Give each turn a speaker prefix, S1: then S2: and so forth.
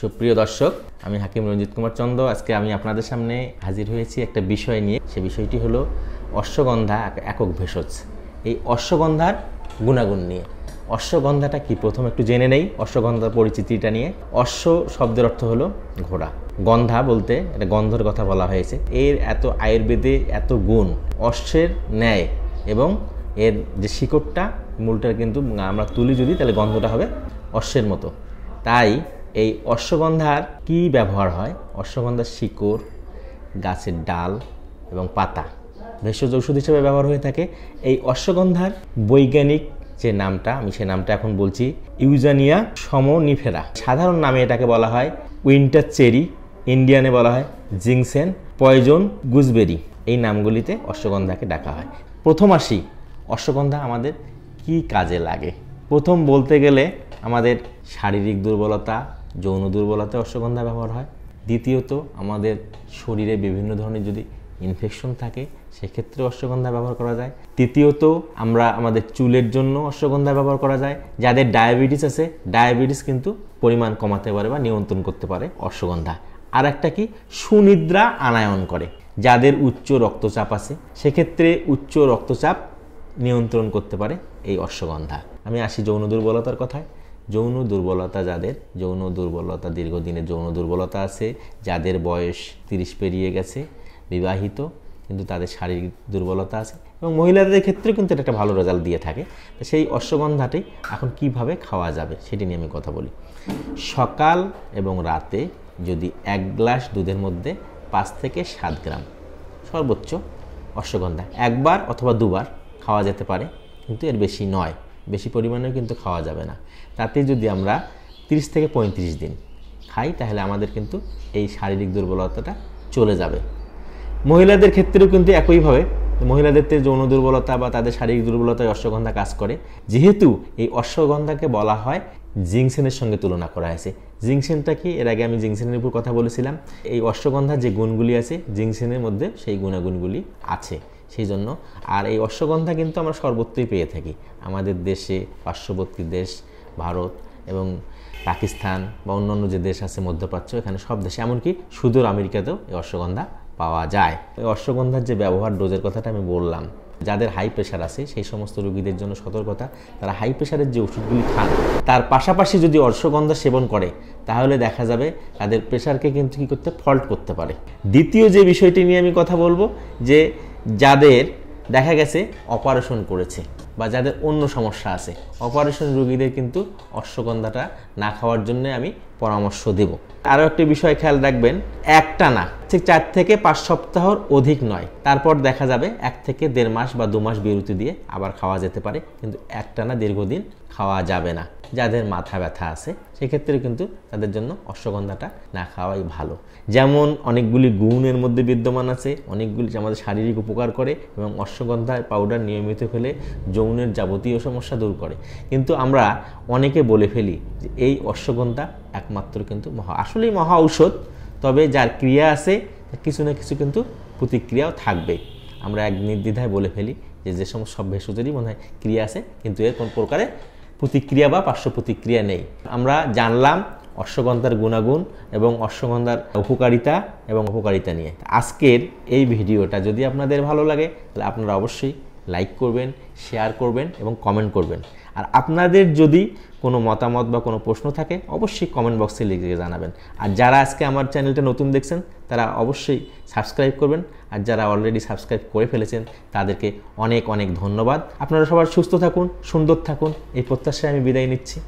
S1: সুপ্রিয় দর্শক আমি হাকিম রঞ্জিত কুমার চন্দ আজকে আমি আপনাদের সামনে হাজির হয়েছি একটা বিষয় নিয়ে সে বিষয়টি হলো অশ্বগন্ধা একক ভেষজ এই অশ্বগন্ধার গুণাগুণ নিয়ে অশ্বগন্ধাটা কি প্রথম একটু জেনে নেই অশ্বগন্ধার পরিচিতিটা নিয়ে অশ্ব শব্দের অর্থ হলো ঘোড়া গন্ধা বলতে এটা গন্ধর কথা বলা হয়েছে এর এত আয়ুর্বেদে এত গুণ অশ্বের ন্যায় এবং এর যে শিকড়টা মূলটা কিন্তু আমরা তুলি যদি তাহলে গন্ধটা হবে অশ্বের মতো তাই এই অশ্বগন্ধার কি ব্যবহার হয় অশ্বগন্ধার শিকড় গাছের ডাল এবং পাতা ভেষজ ওষুধ হিসেবে ব্যবহার হয়ে থাকে এই অশ্বগন্ধার বৈজ্ঞানিক যে নামটা আমি সে নামটা এখন বলছি ইউজানিয়া সমনিফেরা সাধারণ নামে এটাকে বলা হয় উইন্টার চেরি ইন্ডিয়ানে বলা হয় জিংসেন পয়জন গুজবেরি এই নামগুলিতে অশ্বগন্ধাকে ডাকা হয় প্রথম আসি অশ্বগন্ধা আমাদের কি কাজে লাগে প্রথম বলতে গেলে আমাদের শারীরিক দুর্বলতা যৌন দুর্বলতায় অশ্বগন্ধা ব্যবহার হয় দ্বিতীয়ত আমাদের শরীরে বিভিন্ন ধরনের যদি ইনফেকশন থাকে সেক্ষেত্রে অশ্বগন্ধা ব্যবহার করা যায় তৃতীয়ত আমরা আমাদের চুলের জন্য অশ্বগন্ধা ব্যবহার করা যায় যাদের ডায়াবেটিস আছে ডায়াবেটিস কিন্তু পরিমাণ কমাতে পারে বা নিয়ন্ত্রণ করতে পারে অশ্বগন্ধা আর একটা কি সুনিদ্রা আনায়ন করে যাদের উচ্চ রক্তচাপ আছে সেক্ষেত্রে উচ্চ রক্তচাপ নিয়ন্ত্রণ করতে পারে এই অশ্বগন্ধা আমি আসি যৌন দুর্বলতার কথায় যৌন দুর্বলতা যাদের যৌন দুর্বলতা দীর্ঘদিনের যৌন দুর্বলতা আছে যাদের বয়স তিরিশ পেরিয়ে গেছে বিবাহিত কিন্তু তাদের শারীরিক দুর্বলতা আছে এবং মহিলাদের ক্ষেত্রেও কিন্তু এটা একটা ভালো রেজাল্ট দিয়ে থাকে তো সেই অশ্বগন্ধাটি এখন কিভাবে খাওয়া যাবে সেটি নিয়ে আমি কথা বলি সকাল এবং রাতে যদি এক গ্লাস দুধের মধ্যে পাঁচ থেকে সাত গ্রাম সর্বোচ্চ অশ্বগন্ধা একবার অথবা দুবার খাওয়া যেতে পারে কিন্তু এর বেশি নয় বেশি পরিমাণেও কিন্তু খাওয়া যাবে না তাতে যদি আমরা 30 থেকে পঁয়ত্রিশ দিন খাই তাহলে আমাদের কিন্তু এই শারীরিক দুর্বলতাটা চলে যাবে মহিলাদের ক্ষেত্রেও কিন্তু একইভাবে মহিলাদের যৌন দুর্বলতা বা তাদের শারীরিক দুর্বলতায় অশ্বগন্ধা কাজ করে যেহেতু এই অশ্বগন্ধাকে বলা হয় জিংসেনের সঙ্গে তুলনা করা হয়েছে জিংসেনটা কি এর আগে আমি জিংসেনের উপর কথা বলেছিলাম এই অশ্বগন্ধার যে গুণগুলি আছে জিংসেনের মধ্যে সেই গুণাগুণগুলি আছে সেই জন্য আর এই অশ্বগন্ধা কিন্তু আমরা সর্বত্রই পেয়ে থাকি আমাদের দেশে পার্শ্ববর্তী দেশ ভারত এবং পাকিস্তান বা অন্যান্য যে দেশ আছে মধ্যপ্রাচ্য এখানে সব দেশে এমনকি সুদূর আমেরিকাতেও এই অশ্বগন্ধা পাওয়া যায় এই অশ্বগন্ধার যে ব্যবহার ডোজের কথাটা আমি বললাম যাদের হাই প্রেশার আছে সেই সমস্ত রোগীদের জন্য সতর্কতা তারা হাই প্রেশারের যে ওষুধগুলি খান তার পাশাপাশি যদি অশ্বগন্ধা সেবন করে তাহলে দেখা যাবে তাদের প্রেশারকে কিন্তু কী করতে ফল্ট করতে পারে দ্বিতীয় যে বিষয়টি নিয়ে আমি কথা বলবো যে যাদের দেখা গেছে অপারেশন করেছে বা যাদের অন্য সমস্যা আছে অপারেশন রুগীদের কিন্তু অশ্বগন্ধাটা না খাওয়ার জন্য আমি পরামর্শ দেব আরও একটি বিষয় খেয়াল রাখবেন একটা না ঠিক চার থেকে পাঁচ সপ্তাহর অধিক নয় তারপর দেখা যাবে এক থেকে দেড় মাস বা দু মাস বিরতি দিয়ে আবার খাওয়া যেতে পারে কিন্তু একটা না দীর্ঘদিন খাওয়া যাবে না যাদের মাথা ব্যথা আছে সেক্ষেত্রে কিন্তু তাদের জন্য অশ্বগন্ধাটা না খাওয়াই ভালো যেমন অনেকগুলি গুণের মধ্যে বিদ্যমান আছে অনেকগুলি আমাদের শারীরিক উপকার করে এবং অশ্বগন্ধা পাউডার নিয়মিত খেলে যৌন উনের যাবতীয় সমস্যা দূর করে কিন্তু আমরা অনেকে বলে ফেলি যে এই অশ্বগন্ধা একমাত্র কিন্তু মহা আসলেই মহা ঔষধ তবে যার ক্রিয়া আছে কিছু না কিছু কিন্তু প্রতিক্রিয়াও থাকবে আমরা এক নির্দ্বিধায় বলে ফেলি যে যে সমস্ত সব ভেষজেরই মনে হয় ক্রিয়া আছে কিন্তু এর কোন প্রকারে প্রতিক্রিয়া বা পার্শ্ব প্রতিক্রিয়া নেই আমরা জানলাম অশ্বগন্ধার গুণাগুণ এবং অশ্বগন্ধার উপকারিতা এবং উপকারিতা নিয়ে আজকের এই ভিডিওটা যদি আপনাদের ভালো লাগে তাহলে আপনারা অবশ্যই লাইক করবেন শেয়ার করবেন এবং কমেন্ট করবেন আর আপনাদের যদি কোনো মতামত বা কোনো প্রশ্ন থাকে অবশ্যই কমেন্ট বক্সে লিখে জানাবেন আর যারা আজকে আমার চ্যানেলটা নতুন দেখছেন তারা অবশ্যই সাবস্ক্রাইব করবেন আর যারা অলরেডি সাবস্ক্রাইব করে ফেলেছেন তাদেরকে অনেক অনেক ধন্যবাদ আপনারা সবার সুস্থ থাকুন সুন্দর থাকুন এই প্রত্যাশায় আমি বিদায় নিচ্ছি